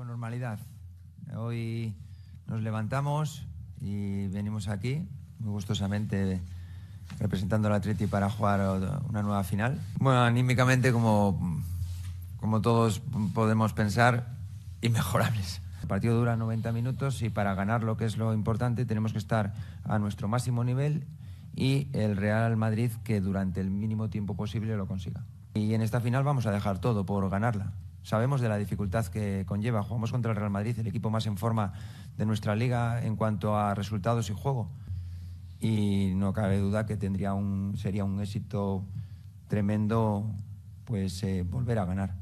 con normalidad. Hoy nos levantamos y venimos aquí, muy gustosamente representando al Atleti para jugar una nueva final. Bueno, anímicamente, como, como todos podemos pensar, inmejorables. El partido dura 90 minutos y para ganar lo que es lo importante tenemos que estar a nuestro máximo nivel y el Real Madrid que durante el mínimo tiempo posible lo consiga. Y en esta final vamos a dejar todo por ganarla. Sabemos de la dificultad que conlleva. Jugamos contra el Real Madrid, el equipo más en forma de nuestra liga en cuanto a resultados y juego. Y no cabe duda que tendría un, sería un éxito tremendo pues eh, volver a ganar.